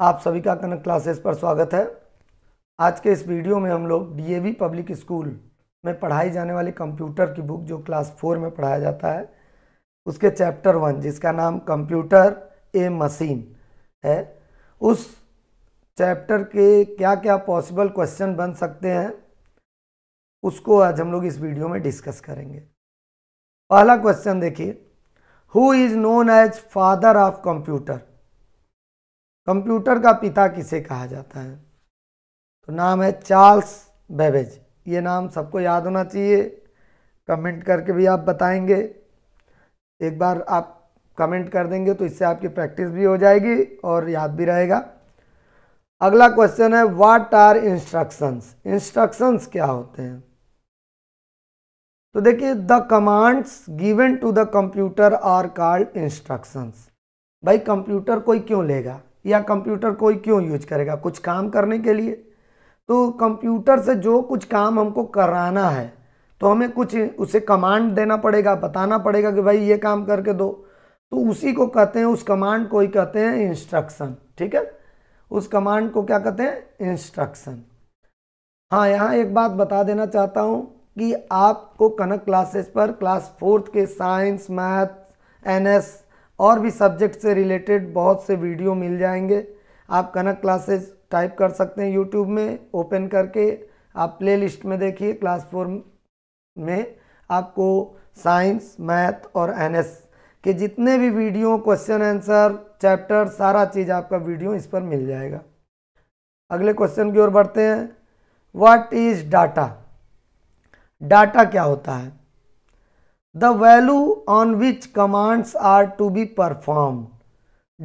आप सभी का कनक क्लासेस पर स्वागत है आज के इस वीडियो में हम लोग डीएवी पब्लिक स्कूल में पढ़ाई जाने वाली कंप्यूटर की बुक जो क्लास फोर में पढ़ाया जाता है उसके चैप्टर वन जिसका नाम कंप्यूटर ए मशीन है उस चैप्टर के क्या क्या पॉसिबल क्वेश्चन बन सकते हैं उसको आज हम लोग इस वीडियो में डिस्कस करेंगे पहला क्वेश्चन देखिए who is known as father of computer computer का पिता किसे कहा जाता है तो नाम है चार्ल्स बेबेज ये नाम सबको याद होना चाहिए कमेंट करके भी आप बताएंगे एक बार आप कमेंट कर देंगे तो इससे आपकी प्रैक्टिस भी हो जाएगी और याद भी रहेगा अगला क्वेश्चन है वाट आर इंस्ट्रक्शंस इंस्ट्रक्शंस क्या होते हैं तो देखिए the commands given to the computer are called instructions भाई कंप्यूटर कोई क्यों लेगा या कंप्यूटर कोई क्यों यूज करेगा कुछ काम करने के लिए तो कंप्यूटर से जो कुछ काम हमको कराना है तो हमें कुछ उसे कमांड देना पड़ेगा बताना पड़ेगा कि भाई ये काम करके दो तो उसी को कहते हैं उस कमांड को ही कहते हैं इंस्ट्रक्शन ठीक है उस कमांड को क्या कहते हैं इंस्ट्रक्शन हाँ यहाँ एक बात बता देना चाहता हूँ कि आपको कनक क्लासेस पर क्लास फोर्थ के साइंस मैथ एनएस और भी सब्जेक्ट से रिलेटेड बहुत से वीडियो मिल जाएंगे आप कनक क्लासेस टाइप कर सकते हैं यूट्यूब में ओपन करके आप प्ले लिस्ट में देखिए क्लास फोर में आपको साइंस मैथ और एनएस के जितने भी वीडियो क्वेश्चन आंसर चैप्टर सारा चीज़ आपका वीडियो इस पर मिल जाएगा अगले क्वेश्चन की ओर बढ़ते हैं व्हाट इज़ डाटा डाटा क्या होता है the value on which commands are to be perform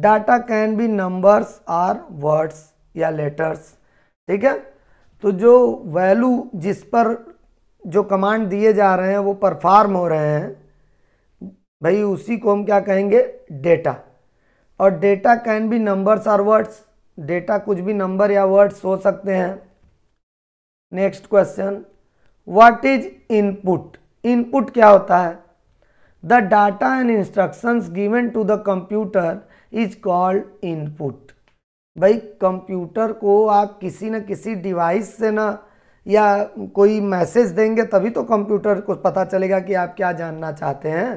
data can be numbers or words या लेटर्स ठीक है तो जो वैल्यू जिस पर जो कमांड दिए जा रहे हैं वो परफॉर्म हो रहे हैं भाई उसी को हम क्या कहेंगे डेटा और डेटा कैन भी नंबर्स आर वर्ड्स डेटा कुछ भी नंबर या वर्ड्स हो सकते हैं next question what is input input क्या होता है the data and instructions given to the computer is called input भाई कंप्यूटर को आप किसी न किसी डिवाइस से ना या कोई मैसेज देंगे तभी तो कंप्यूटर को पता चलेगा कि आप क्या जानना चाहते हैं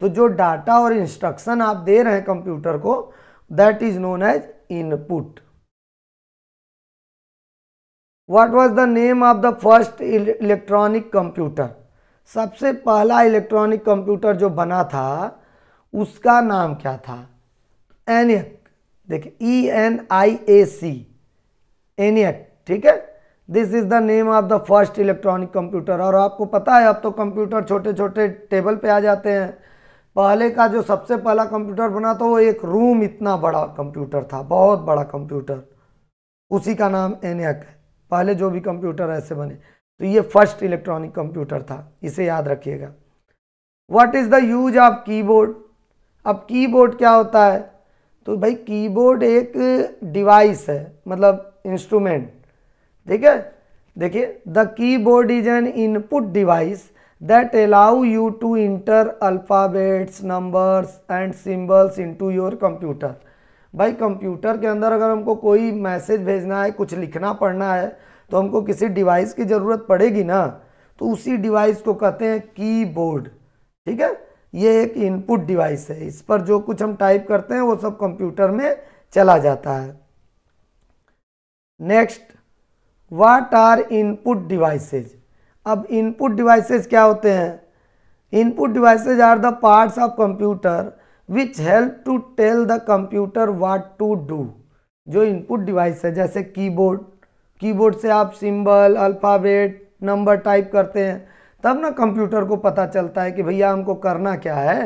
तो जो डाटा और इंस्ट्रक्शन आप दे रहे हैं कंप्यूटर को that is known as input what was the name of the first electronic computer सबसे पहला इलेक्ट्रॉनिक कंप्यूटर जो बना था उसका नाम क्या था एनियक देखिए ई एन आई ए सी एनियक ठीक है this is the name of the first electronic computer और आपको पता है अब तो कंप्यूटर छोटे छोटे टेबल पे आ जाते हैं पहले का जो सबसे पहला कंप्यूटर बना था वो एक रूम इतना बड़ा कंप्यूटर था बहुत बड़ा कंप्यूटर उसी का नाम एनियक है पहले जो भी कंप्यूटर ऐसे बने तो ये फर्स्ट इलेक्ट्रॉनिक कंप्यूटर था इसे याद रखिएगा what is the use of keyboard अब कीबोर्ड क्या होता है तो भाई कीबोर्ड एक डिवाइस है मतलब इंस्ट्रूमेंट ठीक है देखिए the keyboard is an input device that allow you to enter alphabets numbers and symbols into your computer भाई कंप्यूटर के अंदर अगर हमको कोई मैसेज भेजना है कुछ लिखना पढ़ना है तो हमको किसी डिवाइस की ज़रूरत पड़ेगी ना तो उसी डिवाइस को कहते हैं कीबोर्ड ठीक है ये एक इनपुट डिवाइस है इस पर जो कुछ हम टाइप करते हैं वो सब कंप्यूटर में चला जाता है next what are input devices अब इनपुट डिवाइसेज क्या होते हैं input devices are the parts of computer which help to tell the computer what to do जो इनपुट डिवाइस है जैसे कीबोर्ड कीबोर्ड से आप सिंबल अल्फ़ाबेट नंबर टाइप करते हैं तब ना कंप्यूटर को पता चलता है कि भैया हमको करना क्या है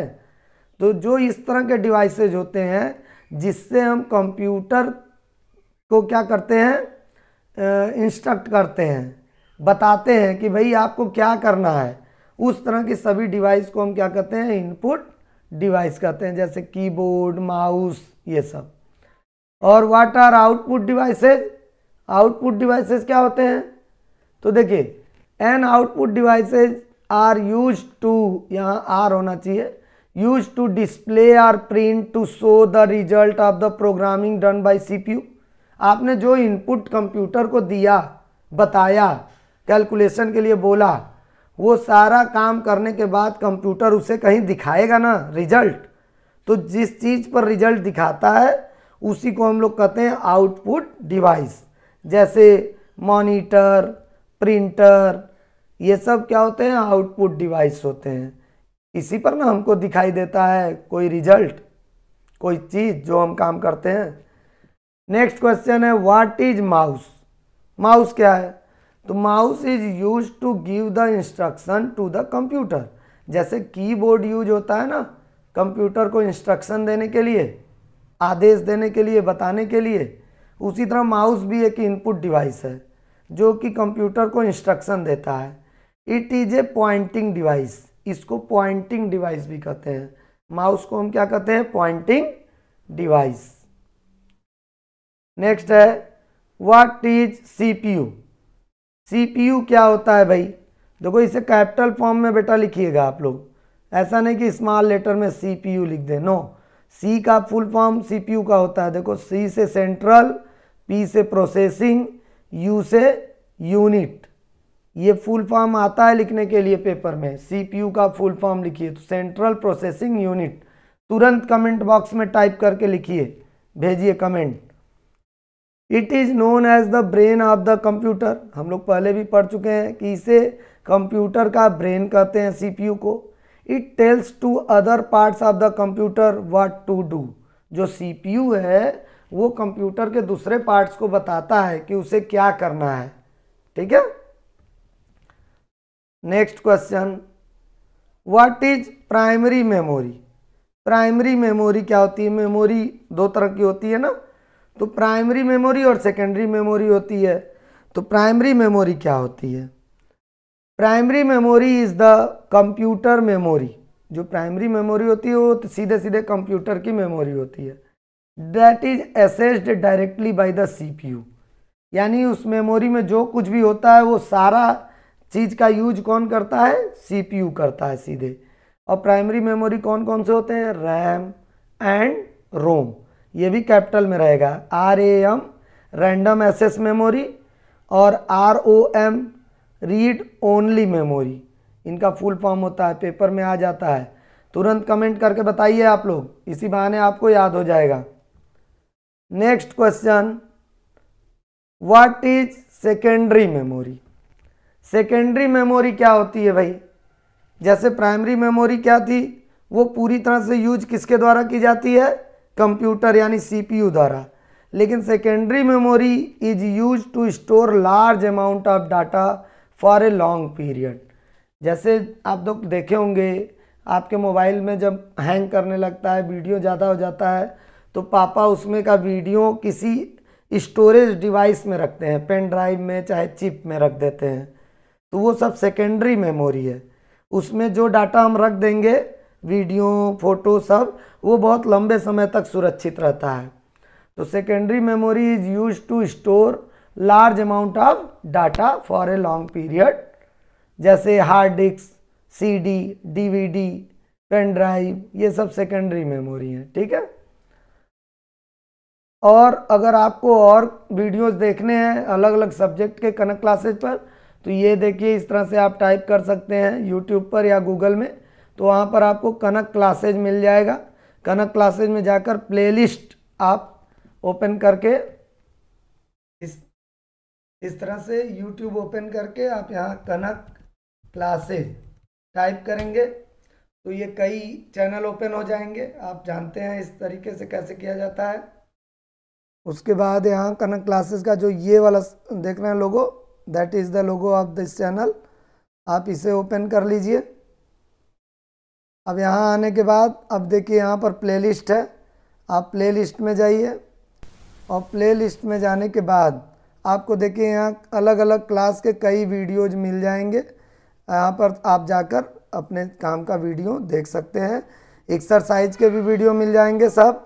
तो जो इस तरह के डिवाइसेज होते हैं जिससे हम कंप्यूटर को क्या करते हैं इंस्ट्रक्ट करते हैं बताते हैं कि भाई आपको क्या करना है उस तरह के सभी डिवाइस को हम क्या कहते हैं इनपुट डिवाइस कहते हैं जैसे कीबोर्ड माउस ये सब और what are output devices output devices क्या होते हैं तो देखिए an output devices are use to यहाँ आर होना चाहिए use to display or print to show the result of the programming done by you आपने जो इनपुट कंप्यूटर को दिया बताया कैलकुलेशन के लिए बोला वो सारा काम करने के बाद कंप्यूटर उसे कहीं दिखाएगा ना रिजल्ट तो जिस चीज़ पर रिजल्ट दिखाता है उसी को हम लोग कहते हैं आउटपुट डिवाइस जैसे मॉनिटर प्रिंटर ये सब क्या होते हैं आउटपुट डिवाइस होते हैं इसी पर ना हमको दिखाई देता है कोई रिजल्ट कोई चीज़ जो हम काम करते हैं नेक्स्ट क्वेश्चन है व्हाट इज माउस माउस क्या है तो mouse is use to give the instruction to the computer जैसे कीबोर्ड यूज होता है ना कंप्यूटर को इंस्ट्रक्शन देने के लिए आदेश देने के लिए बताने के लिए उसी तरह माउस भी एक इनपुट डिवाइस है जो कि कंप्यूटर को इंस्ट्रक्शन देता है it is a pointing device इसको पॉइंटिंग डिवाइस भी कहते हैं माउस को हम क्या कहते हैं पॉइंटिंग डिवाइस नेक्स्ट है व्हाट इज सीपीयू सीपीयू क्या होता है भाई देखो इसे कैपिटल फॉर्म में बेटा लिखिएगा आप लोग ऐसा नहीं कि स्मॉल लेटर में सीपीयू लिख दें नो सी का फुल फॉर्म सीपीयू का होता है देखो सी से सेंट्रल पी से प्रोसेसिंग यू से यूनिट ये फुल फॉर्म आता है लिखने के लिए पेपर में सीपीयू का फुल फॉर्म लिखिए तो सेंट्रल प्रोसेसिंग यूनिट तुरंत कमेंट बॉक्स में टाइप करके लिखिए भेजिए comment it is known as the brain of the computer हम लोग पहले भी पढ़ चुके हैं कि इसे कंप्यूटर का ब्रेन कहते हैं सीपीयू को it tells to other parts of the computer what to do जो सीपीयू है वो कंप्यूटर के दूसरे पार्ट्स को बताता है कि उसे क्या करना है ठीक है next question what is primary memory primary memory क्या होती है मेमोरी दो तरह की होती है ना तो प्राइमरी मेमोरी और सेकेंडरी मेमोरी होती है तो प्राइमरी मेमोरी क्या होती है primary memory is the computer memory जो प्राइमरी मेमोरी होती है वो तो सीधे सीधे कंप्यूटर की मेमोरी होती है that is accessed directly by the CPU यानी उस मेमोरी में जो कुछ भी होता है वो सारा चीज़ का यूज कौन करता है सीपीयू करता है सीधे और प्राइमरी मेमोरी कौन कौन से होते हैं रैम एंड रोम ये भी कैपिटल में रहेगा R A M random access memory और R O M read only memory इनका फुल फॉर्म होता है पेपर में आ जाता है तुरंत कमेंट करके बताइए आप लोग इसी बहाने आपको याद हो जाएगा next question what is secondary memory secondary memory क्या होती है भाई जैसे प्राइमरी मेमोरी क्या थी वो पूरी तरह से यूज किसके द्वारा की जाती है कंप्यूटर यानी सीपीयू द्वारा लेकिन secondary memory is use to store large amount of data for a long period जैसे आप लोग देखे होंगे आपके मोबाइल में जब हैंग करने लगता है वीडियो ज़्यादा हो जाता है तो पापा उसमें का वीडियो किसी स्टोरेज डिवाइस में रखते हैं पेन ड्राइव में चाहे चिप में रख देते हैं तो वो सब सेकेंडरी मेमोरी है उसमें जो डाटा हम रख देंगे वीडियो फोटो सब वो बहुत लंबे समय तक सुरक्षित रहता है तो secondary memory is use to store large amount of data for a long period जैसे hard disk C V D pen drive ये सब सेकेंडरी मेमोरी हैं ठीक है और अगर आपको और वीडियोस देखने हैं अलग अलग सब्जेक्ट के कनक क्लासेज पर तो ये देखिए इस तरह से आप टाइप कर सकते हैं यूट्यूब पर या गूगल में तो वहाँ पर आपको कनक क्लासेज मिल जाएगा कनक क्लासेज में जाकर प्लेलिस्ट आप ओपन करके इस इस तरह से यूट्यूब ओपन करके आप यहाँ कनक क्लासेज टाइप करेंगे तो ये कई चैनल ओपन हो जाएंगे आप जानते हैं इस तरीके से कैसे किया जाता है उसके बाद यहाँ कनक क्लासेस का जो ये वाला देख रहे हैं logo that is the logo of this channel आप इसे ओपन कर लीजिए अब यहाँ आने के बाद अब देखिए यहाँ पर प्लेलिस्ट है आप प्लेलिस्ट में जाइए और प्लेलिस्ट में जाने के बाद आपको देखिए यहाँ अलग अलग क्लास के कई वीडियोज मिल जाएंगे यहाँ पर आप जाकर अपने काम का वीडियो देख सकते हैं एक्सरसाइज के भी वीडियो मिल जाएंगे सब